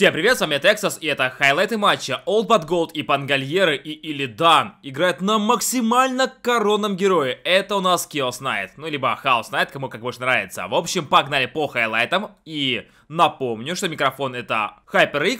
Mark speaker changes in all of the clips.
Speaker 1: Всем привет, с вами Texas, и это хайлайты матча. Old But Gold и Пангальеры и Илидан играют на максимально коронном герое. Это у нас Chaos Knight, ну либо Хаос Knight, кому как больше нравится. В общем, погнали по хайлайтам, и напомню, что микрофон это HyperX,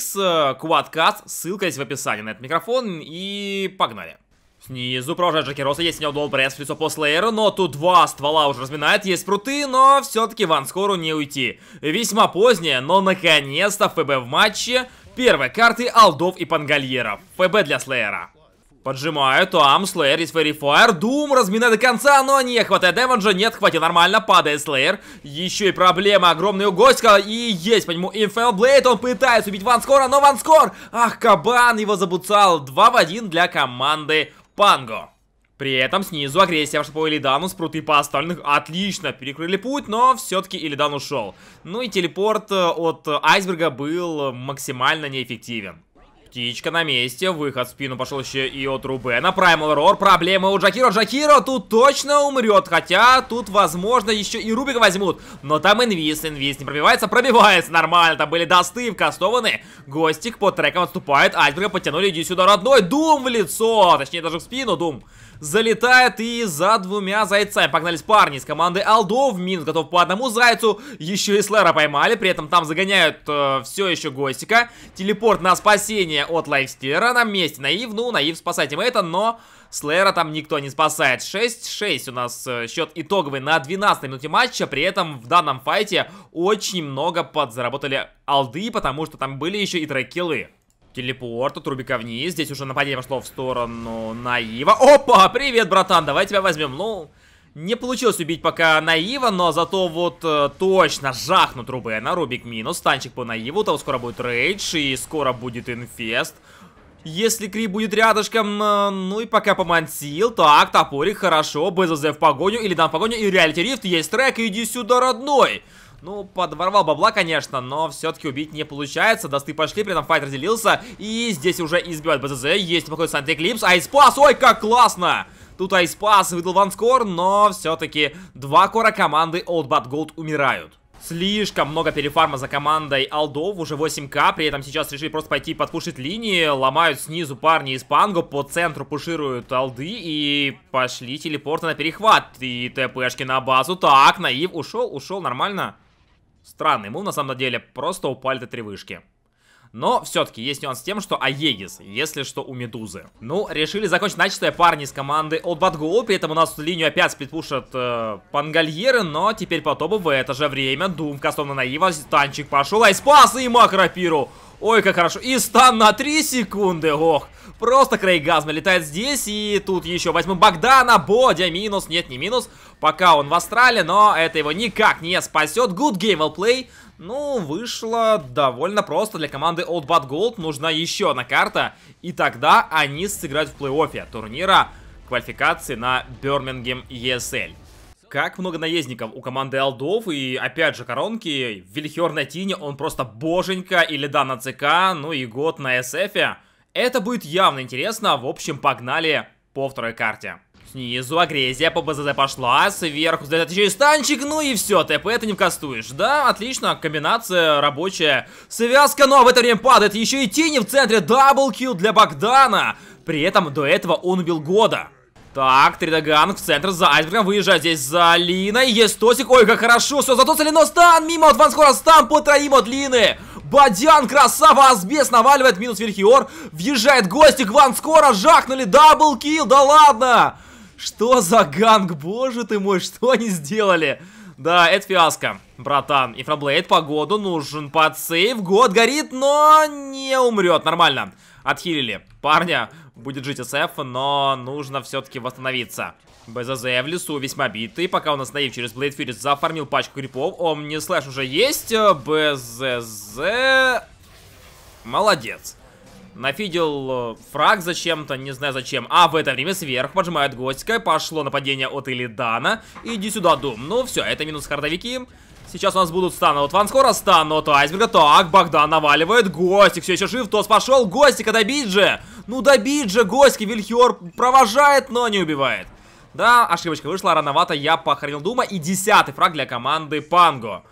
Speaker 1: э, QuadCast, ссылка есть в описании на этот микрофон, и погнали. Снизу продолжает Джакироса, есть у него долбрес в лицо по слейеру, но тут два ствола уже разминает, есть пруты, но все-таки Ванскору не уйти. Весьма позднее, но наконец-то ФБ в матче. Первые карты Алдов и Пангальеров. ФБ для слейера. Поджимают, там Слеер, есть Фэри Фаер, Дум, размина до конца, но не хватает Эванжа, нет, хватит нормально, падает Слейер. Еще и проблема, огромный у Госька, и есть по нему Инфел Блейд, он пытается убить Ванскора, но Ванскор, ах, Кабан его забуцал, 2 в 1 для команды Панго. При этом снизу агрессия по Илидану, спруты по остальных отлично перекрыли путь, но все-таки Илидан ушел. Ну и телепорт э, от э, айсберга был максимально неэффективен. Птичка на месте, выход в спину пошел еще и от рубе, на Праймал Рор, проблемы у Джакира Джакира тут точно умрет, хотя тут, возможно, еще и Рубика возьмут. Но там инвиз, инвиз не пробивается, пробивается, нормально. Там были досты вкастованы. Гостик по трекам отступает, Айсберга потянули, иди сюда, родной. Дум в лицо, точнее даже в спину, Дум залетает и за двумя зайцами. Погнались парни из команды Алдо в минус, готов по одному зайцу. Еще и Слэра поймали, при этом там загоняют э, все еще Гостика. Телепорт на спасение Спасение от Лайфстиллера на месте. Наив, ну, Наив спасать это, но Слэра там никто не спасает. 6-6 у нас э, счет итоговый на 12 й минуте матча. При этом в данном файте очень много подзаработали алды, потому что там были еще и трекилы. Телепорт от Рубика вниз. Здесь уже нападение пошло в сторону Наива. Опа, привет, братан, давай тебя возьмем. Ну... Но... Не получилось убить пока Наива, но зато вот э, точно жахнут Рубена. Рубик минус, танчик по Наиву, там скоро будет Рейдж и скоро будет Инфест. Если Кри будет рядышком, э, ну и пока помантил. Так, топорик, хорошо, БЗЗ в погоню, или дам в погоню, и Реалити Рифт, есть трек, иди сюда, родной! Ну, подворвал бабла, конечно, но все-таки убить не получается. Досты пошли, при этом файт разделился. И здесь уже избивает БЗЗ. Есть неплохой Санта Эклипс. спас, ой, как классно! Тут Айспас выдал ванскор, но все-таки два кора команды Old Bad Gold умирают. Слишком много перефарма за командой Алдов, уже 8к, при этом сейчас решили просто пойти подпушить линии, ломают снизу парни из Панго, по центру пушируют Алды и пошли телепорты на перехват, и ТПшки на базу, так, Наив ушел, ушел, нормально. Странный мув на самом деле, просто упали до три вышки. Но все-таки есть нюанс с тем, что Аегис, если что, у Медузы. Ну, решили закончить начатое парни из команды от Бадгул. При этом у нас линию опять спидпушат э, Пангальеры, но теперь по топу в это же время. Дум кастом Наива, танчик пошел, а спас и Макропиру. Ой, как хорошо. И стан на 3 секунды. Ох, просто Крейгазм налетает здесь. И тут еще возьму Богдана. Бодя минус. Нет, не минус. Пока он в астрале, но это его никак не спасет. Good game, well play. Ну, вышло довольно просто. Для команды Old Bad Gold нужна еще одна карта. И тогда они сыграют в плей-оффе турнира квалификации на Birmingham ESL. Как много наездников у команды Алдов, и опять же коронки, Вильхер на Тине, он просто боженька, или да, на ЦК, ну и год на СФе. Это будет явно интересно, в общем, погнали по второй карте. Снизу агрессия по БЗЗ пошла, сверху залетает еще и станчик, ну и все, ТП ты не вкастуешь. Да, отлично, комбинация рабочая. Связка, но ну а в это время падает еще и тени в центре, даблкил для Богдана. При этом до этого он убил Года. Так, Тридаганг в центр за айсбергом, выезжает здесь за Линой, есть Тосик, ой, как хорошо, все, зато Солино стан, мимо от Ванскора стан, по троим от Лины. Бадян, красава, Асбес наваливает, минус Верхиор, въезжает Гостик, Ванскора, жахнули, даблкил, да ладно. Что за ганг, боже ты мой, что они сделали? Да, это фиаско, братан. Инфраблейд, году нужен подсейв. Год горит, но не умрет. Нормально. Отхилили. Парня будет жить СФ, но нужно все-таки восстановиться. БЗЗ в лесу весьма битый. Пока у нас наив через Blade Fury, зафармил пачку грипов. Омни слэш уже есть. БЗЗ... Молодец. Нафидел э, фраг зачем-то, не знаю зачем. А в это время сверх поджимает Гостика. Пошло нападение от Илидана. Иди сюда, Дум. Ну все, это минус хардовики. Сейчас у нас будут станы от Ванскора, станы от Айсберга. Так, Богдан наваливает. Гостик все еще жив. Тос пошел. Гостика добить же. Ну добить же. Гостик Вильхер провожает, но не убивает. Да, ошибочка вышла. Рановато я похоронил Дума. И десятый фраг для команды Панго.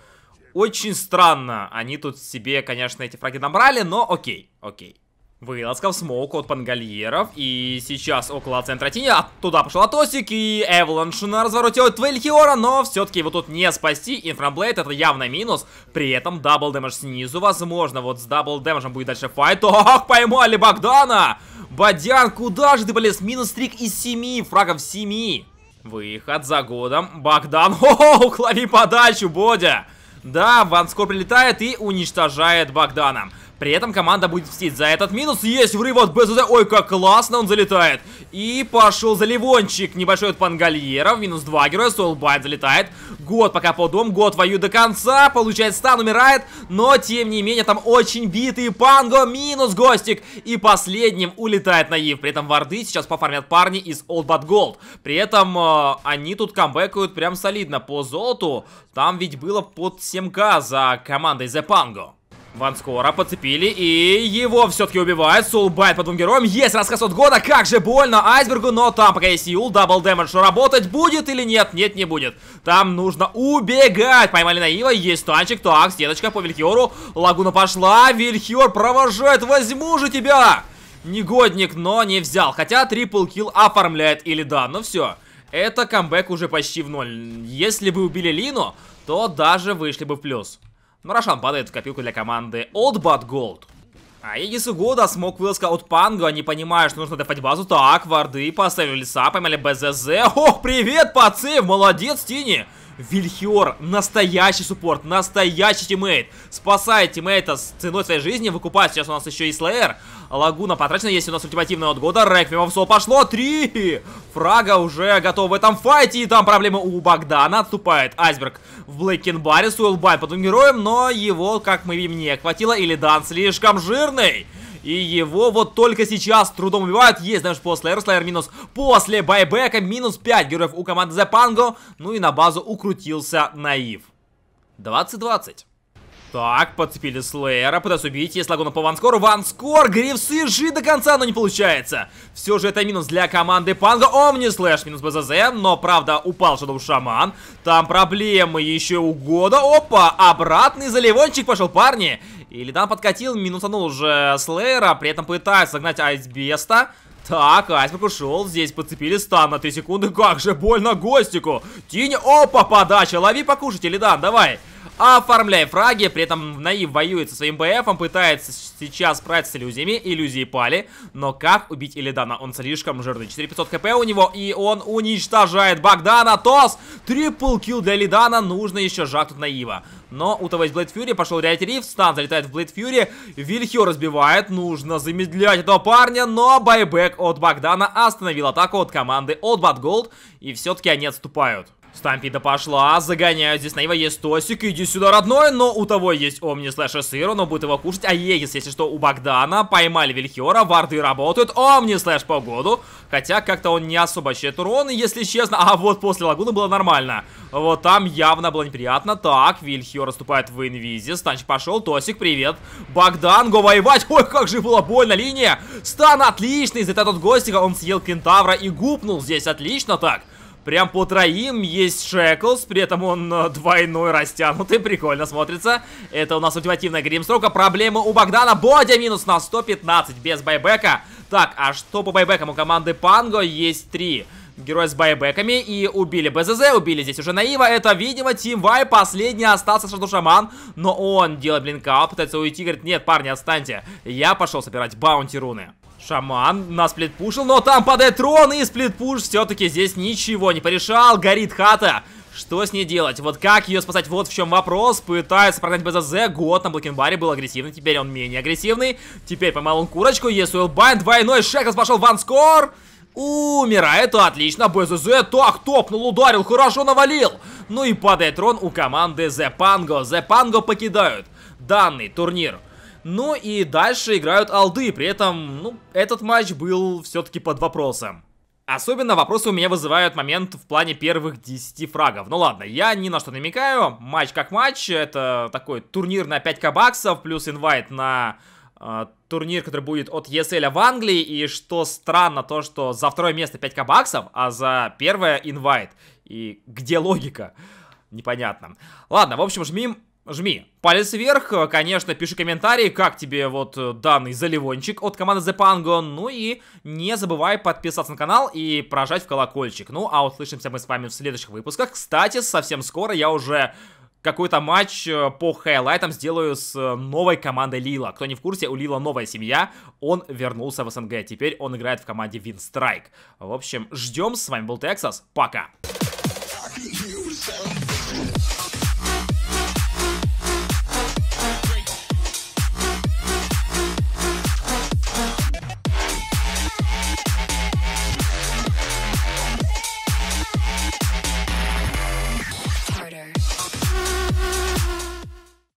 Speaker 1: Очень странно. Они тут себе, конечно, эти фраги набрали, но окей, окей. Вылазка в смоук от пангольеров. И сейчас около центра тени. Оттуда а пошел Атосик. И Эвланш на развороте от Вельхиора. Но все-таки его тут не спасти. Инфраблейд это явно минус. При этом дабл дэмэдж снизу. Возможно, вот с дабл дэмэджем будет дальше файт. Ох, поймали Богдана! Бадян, куда же ты полез? Минус трик из семи Фрагов семи. Выход за годом. Богдан. Ох хо лови подачу, Бодя. Да, Ванскор прилетает и уничтожает Богдана. При этом команда будет мстить за этот минус. Есть врыв от БЗЗ. Ой, как классно он залетает. И пошел заливончик. Небольшой от Пангальера. В минус два. героя. Солбайт залетает. Год пока по дом. Год воюет до конца. Получает стан, умирает. Но, тем не менее, там очень битый Панго. Минус Гостик. И последним улетает Наив. При этом варды сейчас пофармят парни из Old Bad Gold. При этом э, они тут камбэкают прям солидно по золоту. Там ведь было под 7к за командой The Pango. Ванскора поцепили и его все-таки убивают. Сулбайт по двум героям. Есть рассказ от года, как же больно Айсбергу, но там пока есть Юл, дабл дэмэдж. Работать будет или нет? Нет, не будет. Там нужно убегать. Поймали Наива, есть танчик, так, стеночка по Вильхиору. Лагуна пошла, Вильхиор провожает, возьму же тебя! Негодник, но не взял, хотя трипл килл оформляет или да, Но ну все. Это камбэк уже почти в ноль. Если бы убили Лину, то даже вышли бы в плюс. Но ну, Рошан падает в копилку для команды от Bad Gold. А Егис года смог вылазка от Пангу, они понимают, что нужно дефать базу. Так, варды поставили леса, поймали БЗЗ. Ох, привет, пацы, молодец, Тини. Вильхиор, настоящий суппорт, настоящий тиммейт. Спасает тиммейта с ценой своей жизни, выкупает сейчас у нас еще и Слеер. Лагуна потрачена, есть у нас ультимативная от года. Реквием в пошло, три! Фрага уже готов в этом файте, и там проблемы у Богдана. Отступает Айсберг в Блэкенбаре, Суэлбай под героем, но его, как мы видим, не хватило, или Дан слишком жирный. И его вот только сейчас трудом убивают. Есть даже после Эрслайер минус. После байбека минус 5 героев у команды Зепанго. Ну и на базу укрутился Наив. 20-20. Так, подцепили Слеера, пытаюсь убить, есть лагуна по ванскору, ванскор, грифсы, жи до конца, но не получается. Все же это минус для команды Панго. Омни Слэш минус БЗЗ, но правда упал Шадоу Шаман, там проблемы еще у года, опа, обратный заливончик пошел, парни, и Лидан подкатил, минусанул уже Слеера, при этом пытается загнать Айсбеста. Так, Айсберг ушел, здесь подцепили стан на 3 секунды, как же больно Гостику! Тинь, опа, подача, лови покушать, Лидан, давай! оформляя фраги, при этом Наив воюет со своим БФом, пытается сейчас справиться с иллюзиями, иллюзии пали, но как убить Илидана? Он слишком жирный, 4500 хп у него, и он уничтожает Богдана, Тос, трипл килл для Илидана, нужно еще жахнуть Наива. Но у того есть Блэйд Фьюри, пошел реать риф, стан залетает в Блэйд Фьюри, Вильхио разбивает, нужно замедлять этого парня, но байбек от Богдана остановил атаку от команды от Bad Gold, и все-таки они отступают. Стампида пошла, загоняю здесь. На него есть Тосик, иди сюда, родной. Но у того есть Омни слэш сыр, он будет его кушать. А Егис, если что, у Богдана. Поймали Вильхера, варды работают. Омни слэш по году. Хотя как-то он не особо щит урон, если честно. А вот после Лагуны было нормально. Вот там явно было неприятно. Так, Вильхер наступает в инвизе. Станч пошел, Тосик, привет. Богдан, го воевать. Ой, как же было больно, линия. Стан отличный, из за этот гостика он съел кентавра и гупнул здесь. Отлично так. Прям по троим есть Шеклс, при этом он э, двойной растянутый, прикольно смотрится. Это у нас ультимативная гримстрока. Проблемы у Богдана. Бодя минус на 115 без байбека. Так, а что по байбекам у команды Панго? Есть три героя с байбеками и убили БЗЗ, убили здесь уже Наива. Это, видимо, Тим Вай последний остался Шаду Шаман, но он делает блинкаут, пытается уйти, говорит, нет, парни, отстаньте, я пошел собирать баунти руны. Шаман нас сплитпушил, но там падает трон и сплитпуш все-таки здесь ничего не порешал. Горит хата. Что с ней делать? Вот как ее спасать? Вот в чем вопрос. Пытается прогнать БЗЗ. Год на Блокенбаре был агрессивный, теперь он менее агрессивный. Теперь поймал он курочку. Есуэл Байн, двойной Шекас пошел ванскор. Умирает, отлично, БЗЗ так топнул, ударил, хорошо навалил. Ну и падает трон у команды The Pango. The Pango покидают данный турнир. Ну и дальше играют алды, при этом, ну, этот матч был все-таки под вопросом. Особенно вопросы у меня вызывают момент в плане первых 10 фрагов. Ну ладно, я ни на что намекаю. Матч как матч. Это такой турнир на 5к баксов, плюс инвайт на э, турнир, который будет от ESL в Англии. И что странно, то что за второе место 5к баксов, а за первое инвайт. И где логика? Непонятно. Ладно, в общем, жмем жми. Палец вверх, э, конечно, пиши комментарии, как тебе вот э, данный заливончик от команды The Pango. Ну и не забывай подписаться на канал и прожать в колокольчик. Ну, а услышимся мы с вами в следующих выпусках. Кстати, совсем скоро я уже какой-то матч э, по хайлайтам сделаю с новой командой Лила. Кто не в курсе, у Лила новая семья, он вернулся в СНГ, теперь он играет в команде Винстрайк. В общем, ждем, с вами был Тексас, пока!